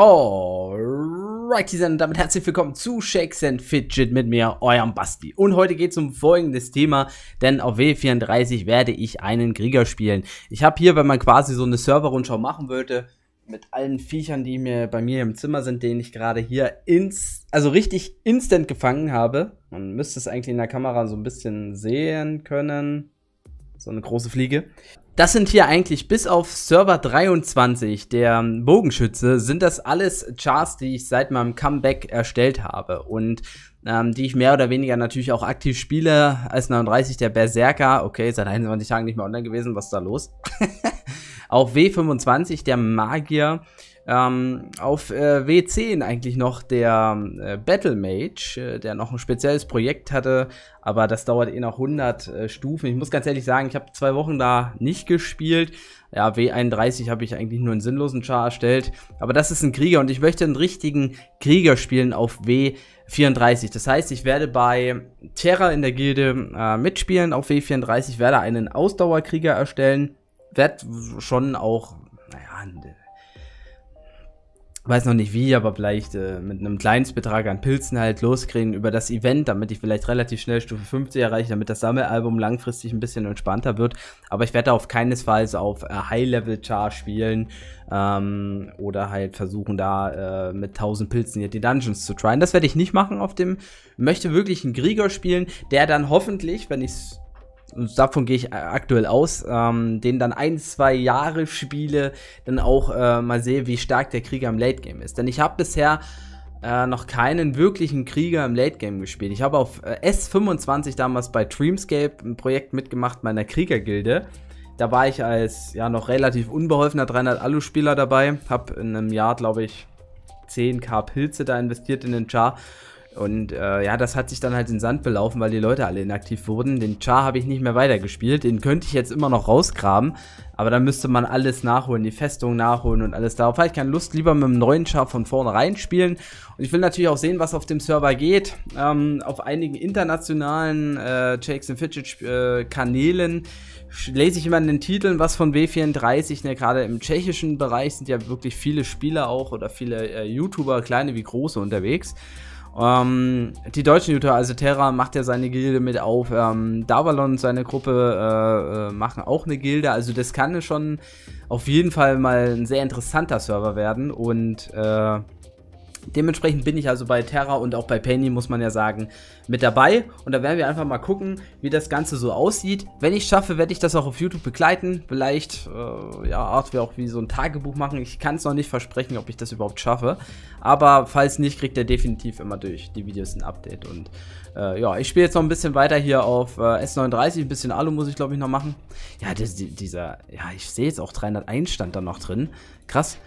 Alrighty dann, damit herzlich willkommen zu Shakes and Fidget mit mir, eurem Basti. Und heute geht es um folgendes Thema, denn auf W34 werde ich einen Krieger spielen. Ich habe hier, wenn man quasi so eine Server-Rundschau machen würde, mit allen Viechern, die mir bei mir im Zimmer sind, denen ich gerade hier ins, also richtig instant gefangen habe. Man müsste es eigentlich in der Kamera so ein bisschen sehen können. So eine große Fliege. Das sind hier eigentlich bis auf Server 23, der Bogenschütze, sind das alles Charts, die ich seit meinem Comeback erstellt habe und ähm, die ich mehr oder weniger natürlich auch aktiv spiele. Als 39 der Berserker, okay, seit 21 Tagen nicht mehr online gewesen, was ist da los? auch W25 der Magier, ähm, auf äh, W10 eigentlich noch der äh, Battle Mage, äh, der noch ein spezielles Projekt hatte, aber das dauert eh noch 100 äh, Stufen. Ich muss ganz ehrlich sagen, ich habe zwei Wochen da nicht gespielt. Ja, W31 habe ich eigentlich nur einen sinnlosen Char erstellt, aber das ist ein Krieger und ich möchte einen richtigen Krieger spielen auf W34. Das heißt, ich werde bei Terra in der Gilde äh, mitspielen auf W34, werde einen Ausdauerkrieger erstellen, werde schon auch, naja, weiß noch nicht wie, aber vielleicht äh, mit einem Kleinstbetrag an Pilzen halt loskriegen über das Event, damit ich vielleicht relativ schnell Stufe 50 erreiche, damit das Sammelalbum langfristig ein bisschen entspannter wird. Aber ich werde auf keinesfalls auf äh, High-Level-Char spielen ähm, oder halt versuchen da äh, mit 1000 Pilzen hier die Dungeons zu tryen. Das werde ich nicht machen auf dem, möchte wirklich einen Krieger spielen, der dann hoffentlich, wenn ich es davon gehe ich äh, aktuell aus, ähm, den dann ein, zwei Jahre spiele, dann auch äh, mal sehe, wie stark der Krieger im Late Game ist. Denn ich habe bisher äh, noch keinen wirklichen Krieger im Late Game gespielt. Ich habe auf äh, S25 damals bei Dreamscape ein Projekt mitgemacht meiner Kriegergilde. Da war ich als ja noch relativ unbeholfener 300 Alu-Spieler dabei, habe in einem Jahr, glaube ich, 10k Pilze da investiert in den Char und äh, ja, das hat sich dann halt in Sand belaufen, weil die Leute alle inaktiv wurden. Den Char habe ich nicht mehr weitergespielt. Den könnte ich jetzt immer noch rausgraben. Aber dann müsste man alles nachholen, die Festung nachholen und alles darauf. Habe ich keine Lust, lieber mit dem neuen Char von vornherein spielen. Und ich will natürlich auch sehen, was auf dem Server geht. Ähm, auf einigen internationalen äh, Jakes Fidget äh, Kanälen lese ich immer in den Titeln was von W34. Ne? Gerade im tschechischen Bereich sind ja wirklich viele Spieler auch oder viele äh, YouTuber, kleine wie große unterwegs. Ähm, die deutschen Jutta, also Terra macht ja seine Gilde mit auf. Ähm, Davalon und seine Gruppe äh, äh, machen auch eine Gilde. Also das kann schon auf jeden Fall mal ein sehr interessanter Server werden. Und äh, Dementsprechend bin ich also bei Terra und auch bei Penny, muss man ja sagen, mit dabei. Und da werden wir einfach mal gucken, wie das Ganze so aussieht. Wenn ich schaffe, werde ich das auch auf YouTube begleiten. Vielleicht, äh, ja, Art wir auch wie so ein Tagebuch machen. Ich kann es noch nicht versprechen, ob ich das überhaupt schaffe. Aber falls nicht, kriegt er definitiv immer durch die Videos ein Update. Und äh, ja, ich spiele jetzt noch ein bisschen weiter hier auf äh, S39. Ein bisschen Alu muss ich, glaube ich, noch machen. Ja, das, dieser, ja, ich sehe jetzt auch 301 stand da noch drin. Krass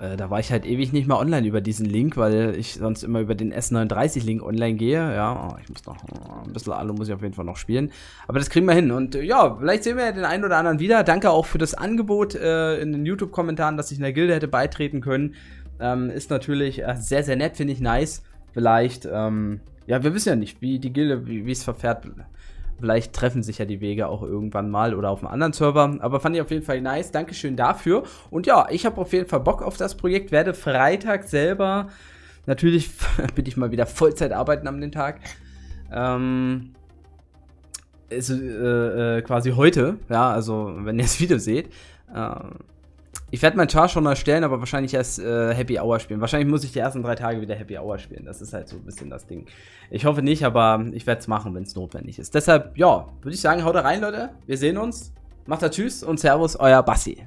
äh, da war ich halt ewig nicht mal online über diesen Link, weil ich sonst immer über den S39-Link online gehe. Ja, oh, ich muss noch oh, ein bisschen Alu muss ich auf jeden Fall noch spielen. Aber das kriegen wir hin. Und äh, ja, vielleicht sehen wir ja den einen oder anderen wieder. Danke auch für das Angebot äh, in den YouTube-Kommentaren, dass ich in der Gilde hätte beitreten können. Ähm, ist natürlich äh, sehr, sehr nett, finde ich nice. Vielleicht, ähm, ja, wir wissen ja nicht, wie die Gilde, wie es verfährt. Vielleicht treffen sich ja die Wege auch irgendwann mal oder auf einem anderen Server. Aber fand ich auf jeden Fall nice. Dankeschön dafür. Und ja, ich habe auf jeden Fall Bock auf das Projekt. Werde Freitag selber. Natürlich bin ich mal wieder Vollzeit arbeiten am den Tag. Ähm, ist äh, äh, quasi heute, ja, also wenn ihr das Video seht, Ähm. Ich werde mein Char schon mal stellen, aber wahrscheinlich erst äh, Happy Hour spielen. Wahrscheinlich muss ich die ersten drei Tage wieder Happy Hour spielen. Das ist halt so ein bisschen das Ding. Ich hoffe nicht, aber ich werde es machen, wenn es notwendig ist. Deshalb, ja, würde ich sagen, haut rein, Leute. Wir sehen uns. Macht da Tschüss und Servus, euer Bassi.